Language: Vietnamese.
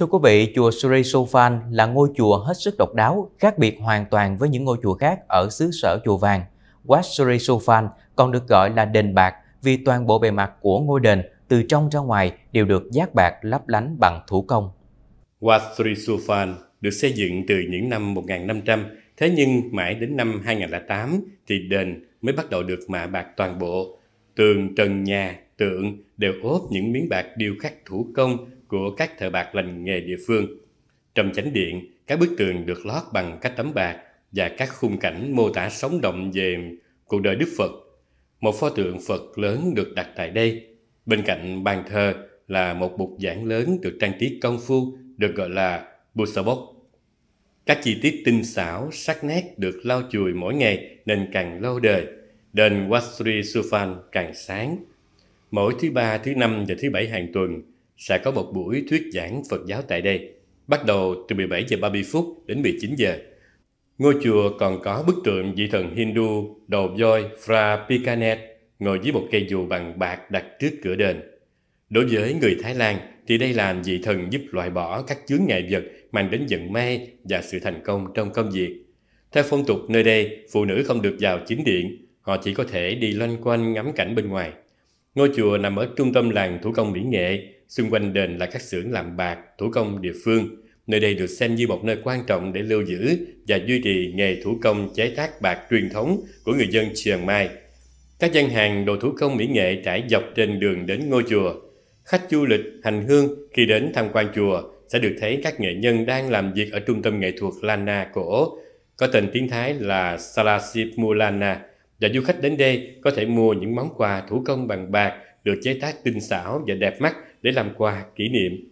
Thưa quý vị, chùa Sri Sofan là ngôi chùa hết sức độc đáo, khác biệt hoàn toàn với những ngôi chùa khác ở xứ sở chùa vàng. Wat Sri Sofan còn được gọi là đền bạc vì toàn bộ bề mặt của ngôi đền từ trong ra ngoài đều được giác bạc lấp lánh bằng thủ công. Wat Sri Sofan được xây dựng từ những năm 1500, thế nhưng mãi đến năm 2008 thì đền mới bắt đầu được mạ bạc toàn bộ. Tường, trần nhà, tượng đều ốp những miếng bạc điêu khắc thủ công của các thợ bạc lành nghề địa phương. Trong chánh điện, các bức tường được lót bằng các tấm bạc và các khung cảnh mô tả sống động về cuộc đời Đức Phật. Một pho tượng Phật lớn được đặt tại đây. Bên cạnh bàn thờ là một bục giảng lớn được trang trí công phu được gọi là Busabok. Các chi tiết tinh xảo, sắc nét được lau chùi mỗi ngày nên càng lâu đời. Đền Wat Sri Sufan càng sáng. Mỗi thứ ba, thứ năm và thứ bảy hàng tuần, sẽ có một buổi thuyết giảng Phật giáo tại đây, bắt đầu từ 17 giờ 30 phút đến 19 giờ. Ngôi chùa còn có bức tượng vị thần Hindu đầu voi Fra Pikanet ngồi dưới một cây dù bằng bạc đặt trước cửa đền. Đối với người Thái Lan thì đây là vị thần giúp loại bỏ các chướng ngại vật mang đến vận may và sự thành công trong công việc. Theo phong tục nơi đây, phụ nữ không được vào chính điện, họ chỉ có thể đi loanh quanh ngắm cảnh bên ngoài Ngôi chùa nằm ở trung tâm làng thủ công mỹ nghệ, xung quanh đền là các xưởng làm bạc, thủ công địa phương. Nơi đây được xem như một nơi quan trọng để lưu giữ và duy trì nghề thủ công chế tác bạc truyền thống của người dân Chiang Mai. Các gian hàng đồ thủ công mỹ nghệ trải dọc trên đường đến ngôi chùa. Khách du lịch, hành hương khi đến tham quan chùa sẽ được thấy các nghệ nhân đang làm việc ở trung tâm nghệ thuật Lana cổ, có tên tiếng Thái là Salasip Mulana và du khách đến đây có thể mua những món quà thủ công bằng bạc được chế tác tinh xảo và đẹp mắt để làm quà kỷ niệm